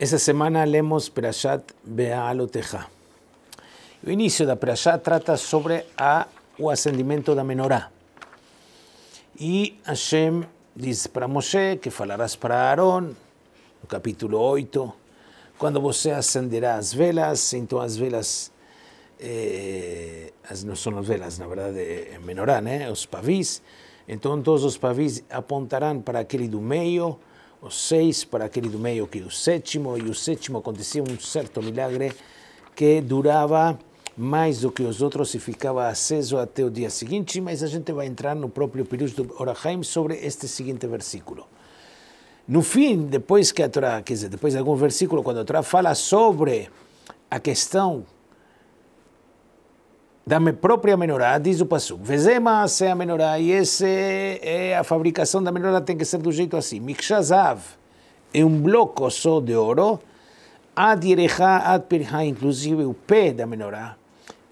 Esta semana leemos Perashat Bealoteja. El inicio de Perashat trata sobre a, o de de menorá. Y Hashem dice para Moshe que falarás para Aarón, el capítulo 8, cuando vos ascenderás las velas, entonces las velas, eh, no son las velas, la verdad, de menorá, los ¿eh? Los pavis, Entonces todos los pavís apuntarán para aquel do medio, o seis para aquele do meio que o sétimo, e o sétimo acontecia um certo milagre que durava mais do que os outros e ficava aceso até o dia seguinte, mas a gente vai entrar no próprio período do Orahaim sobre este seguinte versículo. No fim, depois que a Torá, quer dizer, depois de algum versículo, quando a Torá fala sobre a questão da minha própria menorá, diz o Passuco. Vezema se é a menorá, e essa é a fabricação da menorá, tem que ser do jeito assim. Mikshazav é um bloco só de ouro, ad yerechá, ad pirhá, inclusive o pé da menorá,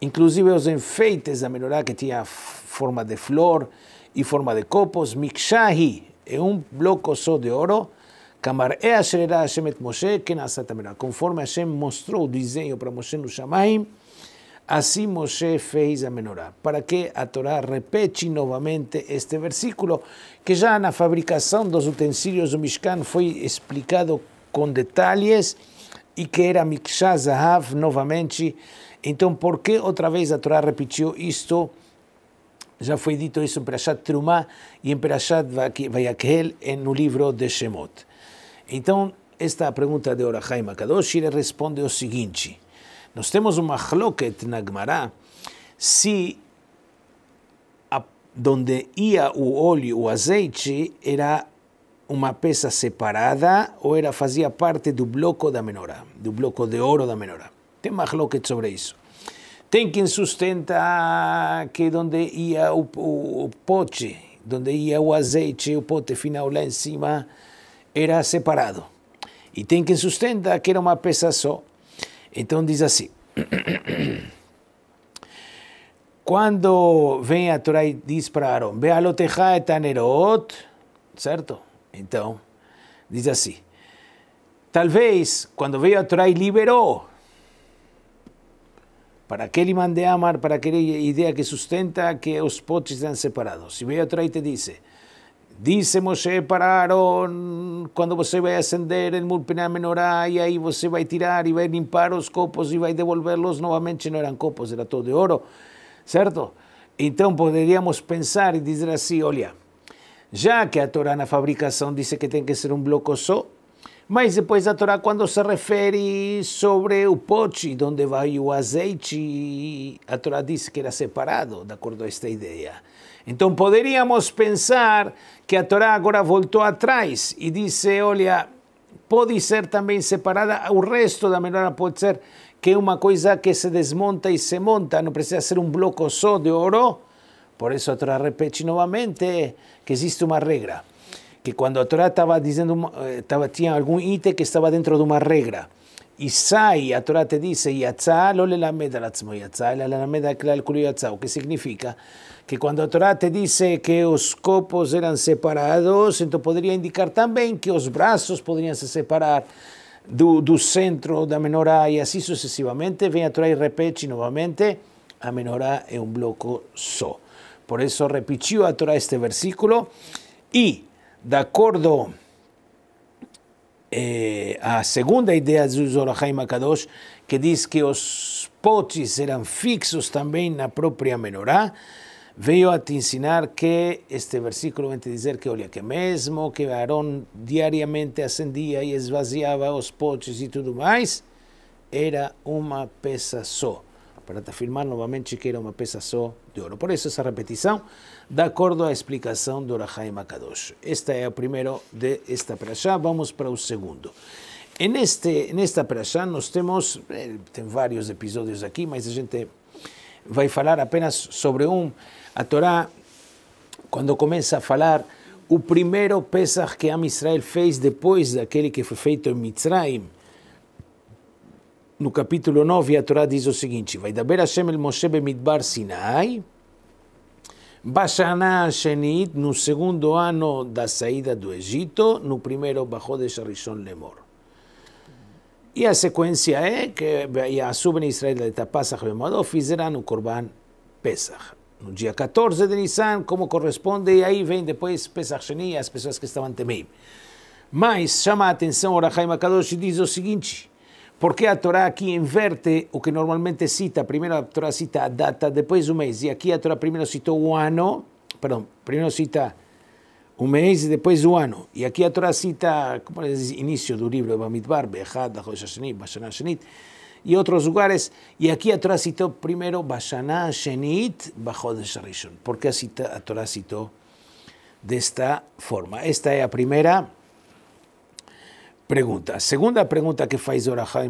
inclusive os enfeites da menorá, que tinha forma de flor e forma de copos, mikshahi, é um bloco só de ouro, Kamar e a Shemerá Hashem et Moshe, que nasce a Conforme Hashem mostrou o desenho para Moshe no Shamaim, Assim Moshe fez a menorá. Para que a Torá repete novamente este versículo, que já na fabricação dos utensílios do Mishkan foi explicado com detalhes e que era Mikshá Zahav novamente. Então, por que outra vez a Torá repetiu isto? Já foi dito isso em Perashat Trumá e em Perashat Vayakhel, no livro de Shemot. Então, esta é pergunta de Orachai Kadosh, ele responde o seguinte. Nos tenemos un machloket nagmará si donde iba o óleo, o azeite, era una peça separada o era fazia parte del bloco de menorá, do bloco de ouro da menorá. Tem machloket sobre eso. Tem quem sustenta que donde iba o, poche, donde iba onde ia o azeite, o pote final lá encima era separado. Y e tem quem sustenta que era una peça só. Entonces dice así, cuando ve a Torá e diz para Aaron, ve a tanerot, etanerot, certo? Então, diz assim: Talvez cuando veio a Torá liberó. para que le mande Amar, para aquella idea que sustenta que los potes sean separados. Si ve a Torá te dice, Disse Moshe para Aaron, quando você vai acender em Murpiná Menorá, e aí você vai tirar e vai limpar os copos e vai devolvê-los novamente. Não eram copos, era todo de ouro, certo? Então poderíamos pensar e dizer assim: olha, já que a Torá na fabricação disse que tem que ser um bloco só, mas depois a Torá, quando se refere sobre o pote, onde vai o azeite, a Torá disse que era separado, de acordo a esta ideia. Então poderíamos pensar que a Torá agora voltou atrás e disse: olha, pode ser também separada, o resto da menorá pode ser que é uma coisa que se desmonta e se monta, não precisa ser um bloco só de ouro. Por isso a Torá repete novamente que existe uma regra. que cuando a Torá estaba diciendo, eh, estaba, tenía algún ítem que estaba dentro de una regla. Isai, a Torá te dice, Yatzá lo le la Yatzá la la meda que significa que cuando a Torá te dice que los copos eran separados, entonces podría indicar también que los brazos podrían se separar del do centro da menorá y así sucesivamente. Ven a Torá y repete nuevamente, a menorá es un bloco só. Por eso repitió a Torá este versículo y de acordo eh, à segunda ideia de Zorahai Kadosh, que diz que os potes eram fixos também na própria menorá, veio a te ensinar que este versículo vem te dizer que, olha, que mesmo que Aaron diariamente acendia e esvaziava os potes e tudo mais, era uma peça só para te afirmar novamente que era uma peça só de ouro. Por isso, essa repetição, de acordo à explicação do Rahai Makadosh. Este é o primeiro de esta perashá, vamos para o segundo. Neste, nesta perashá nós temos, eh, tem vários episódios aqui, mas a gente vai falar apenas sobre um. A Torá, quando começa a falar o primeiro Pesach que Am Israel fez depois daquele que foi feito em Mitzrayim, no capítulo 9, a Torá diz o seguinte: Vai daber Hashem el Moshe bemidbar Sinai, baShana Shenit, no segundo ano da saída do Egito, no primeiro baChodesh Rishon Lemor. E a sequência é que Yasub e Israel de Tapasach Bemodó fizeram o Corban Pesach. No dia 14 de Nissan, como corresponde, e aí vem depois Pesach Sheni, as pessoas que estavam temendo. Mas chama a atenção Orachai Rahaim e diz o seguinte: Por qué la Torá aquí inverte o que normalmente cita? Primero la Torá cita a data, después un mes. Y aquí la Torá primero cita un año, perdón, cita un mes, y después un Y y aquí a Torá cita, como inicio Inicio del libro de Bamidbar, Bechad, Ahoshashenit, Shenit, y otros lugares. Y aquí la Torá cita primero, Bashanah Shenit, Bahodesh Por qué cita, a de esta forma? Esta es la primera pregunta. Segunda pregunta que faz Zorahá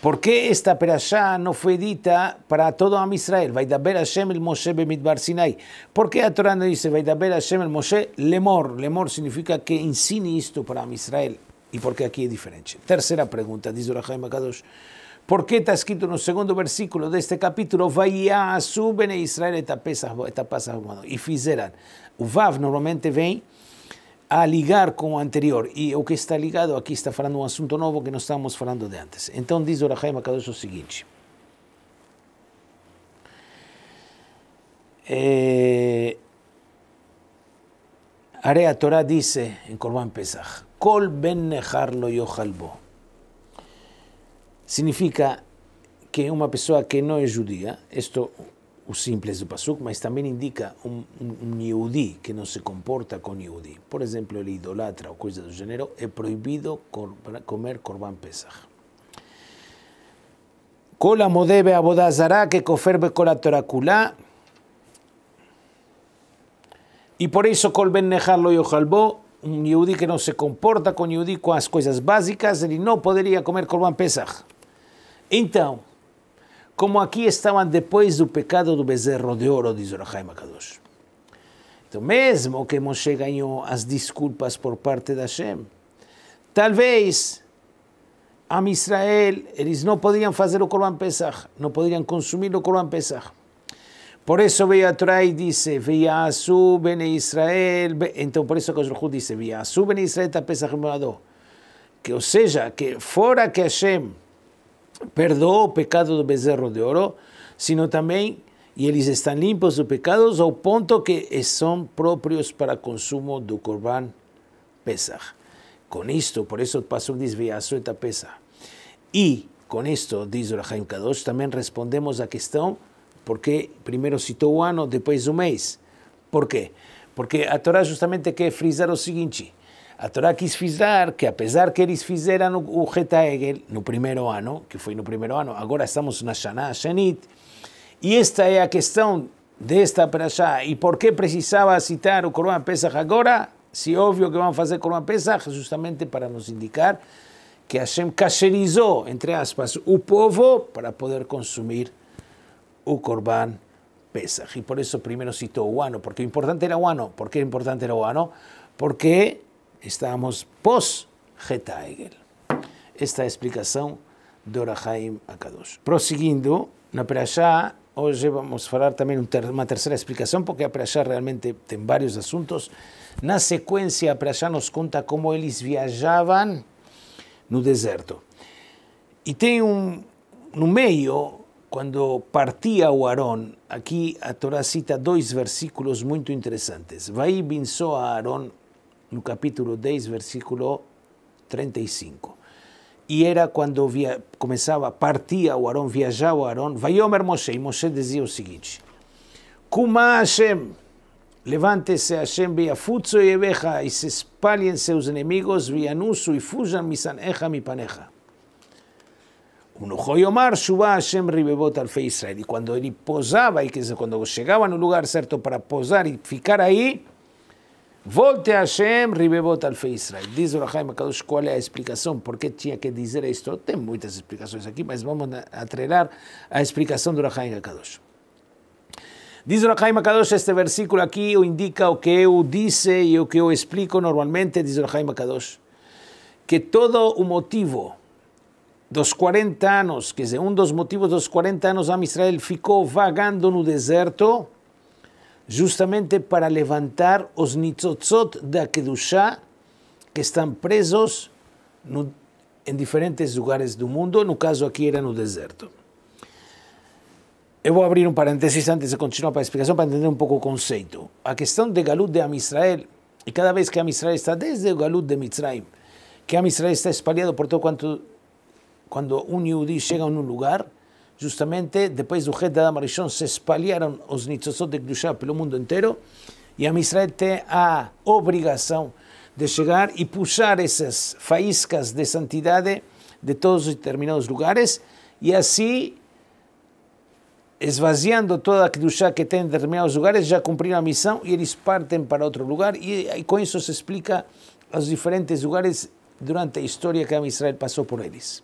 ¿Por qué esta perashá no fue dita para todo Am Israel? Vaidaber Hashem el Moshe bemidbar Sinai. ¿Por qué a Torah no dice el Moshe lemor? Lemor significa que insiní esto para Am Israel. ¿Y por qué aquí es diferente? Tercera pregunta, dice Rahai Makadosh. ¿Por qué está escrito en el segundo versículo de este capítulo? Vaya suben Israel Vav humano y fizeran? Uvav normalmente ven a ligar com o anterior. E o que está ligado aqui está falando um assunto novo que não estávamos falando de antes. Então diz o Rahim Akadosh o seguinte. É... Eh, Are a Torá diz em Korban Pesach, Kol ben nechar lo yochalbo. Significa que uma pessoa que não é judia, isto o simples de Pasuk, mas también indica un que no se comporta con Yehudi. Por ejemplo, el idolatra o de do género... ...es prohibido comer Corban Pesach. modebe que coferbe Y por eso colben y un yudí que no se comporta con yudí ...con las cosas básicas, ...él no podría comer Corban Pesach. ...entonces... como aqui estavam depois do pecado do bezerro de ouro, diz Orahaim Makadosh. Então, mesmo que Moshe ganhou as desculpas por parte da Hashem, talvez a Israel, eles não podiam fazer o Corban Pesach, não podiam consumir o Corban Pesach. Por isso veio a Torá e disse, Viasu bene Israel, então por isso que o disse, Viasu bene Israel, Pesach Moadó. Que, ou seja, que fora que Hashem Perdó o pecado do becerro de oro, sino también, y ellos están limpios de pecados o punto que son propios para consumo do Corban Pesach. Con esto, por eso pasó pastor diz, suelta Pesach. Y con esto, dice o Rahim Kadosh, también respondemos la cuestión, porque primero citó o después después o mes. Por qué? Porque a Torá justamente que frisar o siguiente, a que a fizar que apesar que eles fizeram o en el primer ano, que en el primer ano, ahora estamos na Shana Shenit, y esta é a questão desta para allá, y por qué precisava citar o Corban Pesach agora? Se obvio que vão fazer Corban Pesach, justamente para nos indicar que Hashem cacherizou, entre aspas, el povo para poder consumir o Corban Pesach. y por eso primero citó o porque importante era o Por que importante era o Porque Estamos pós-Hetaegel. Esta é a explicação de Orahaim Akadosh. Prosseguindo, na Perashá, hoje vamos falar também uma terceira explicação, porque a Perashá realmente tem vários assuntos. Na sequência, a Perashá nos conta como eles viajavam no deserto. E tem um, no meio, quando partia o Arão, aqui a Torá cita dois versículos muito interessantes. Vai e binçou a Arão no capítulo 10, versículo 35. y era cuando via, partía, partia o Arão, viajava o Arão, Vaiomer Moshe, e Moshe dizia o seguinte, Kuma Hashem, levante-se Hashem, Beafutso e Ebeja, e se espalhem seus inimigos, Vianusu, e fujam Paneja. Mipaneja. Yomar, Shuba Hashem, Ribebot, fe Israel. E quando ele y cuando quando a un lugar cierto para posar y ficar ahí Volte a Hashem, Ribebot Alfe Israel. Diz o Rahim Akadosh qual é a explicação, por que tinha que dizer isto. Tem muitas explicações aqui, mas vamos atrelar a explicação do Rahim Akadosh. Diz o Rahim Akadosh, este versículo aqui indica o que eu disse e o que eu explico normalmente, diz o Rahim Akadosh, que todo o motivo dos 40 anos, que é um dos motivos dos 40 anos, a Israel ficou vagando no deserto, justamente para levantar os nitzotzot de Akedusha, que están presos en diferentes lugares del mundo, en no caso aquí era el deserto. Voy a abrir un paréntesis antes de continuar para la explicación para entender un poco el concepto. La cuestión de Galut de Am y cada vez que Am Israel está, desde galud Galut de Mitzrayim, que Am Israel está espaliado por todo cuanto cuando un judío llega a un lugar, justamente depois do Red Adam Rishon se espalharam os Nitzotzot de Kedushá pelo mundo inteiro e a Israel tem a obrigação de chegar e puxar essas faíscas de santidade de todos os determinados lugares e assim esvaziando toda a Kedushá que tem em determinados lugares, já cumpriram a missão e eles partem para outro lugar e, e com isso se explica os diferentes lugares durante a história que a Israel passou por eles.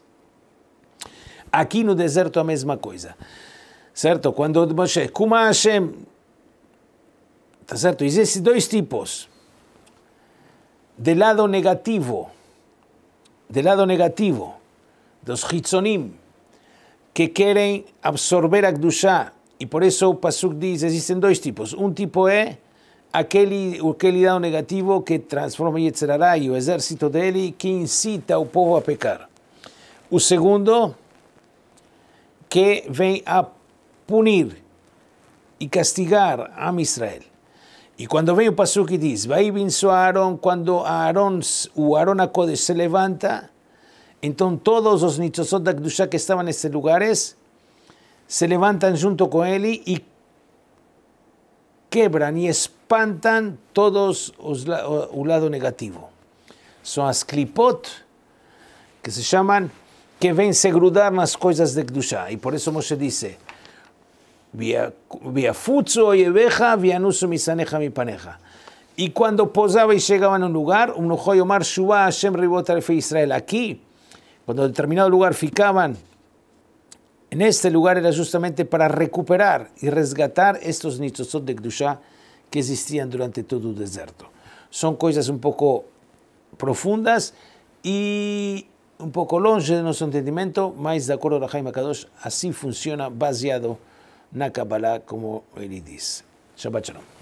Aqui no deserto a mesma coisa. Certo? Quando Moshe, Kuma Hashem, tá certo? Existem dois tipos. Do lado negativo, do lado negativo, dos Hitzonim, que querem absorver a Gdushá. E por isso o Pasuk diz, existem dois tipos. Um tipo é aquele, aquele lado negativo que transforma Yetzirará e o exército dele, que incita o povo a pecar. O segundo que ven a punir y castigar a Israel. Y cuando ve el pasaje que dice, va y a Aarón, cuando Aarón o Aarón se levanta, entonces todos los nichosot de que estaban en estos lugares se levantan junto con él y quebran y espantan todos los lado negativo. Son las que se llaman que ven grudar las cosas de Kedushá. Y por eso Moshe disse, y oyeveja, vianuso misaneja mi paneja. Y cuando posaba y llegaban a un lugar, un Omar Shubá, Hashem Ribotarefe Israel, aquí, cuando determinado lugar ficaban, en este lugar era justamente para recuperar y resgatar estos nichos de Kedushá que existían durante todo el desierto. Son cosas un poco profundas y um pouco longe do nosso entendimento, mas de acordo com Rahaim Kadosh, assim funciona baseado na Kabbalah, como ele diz. Shabbat Shalom.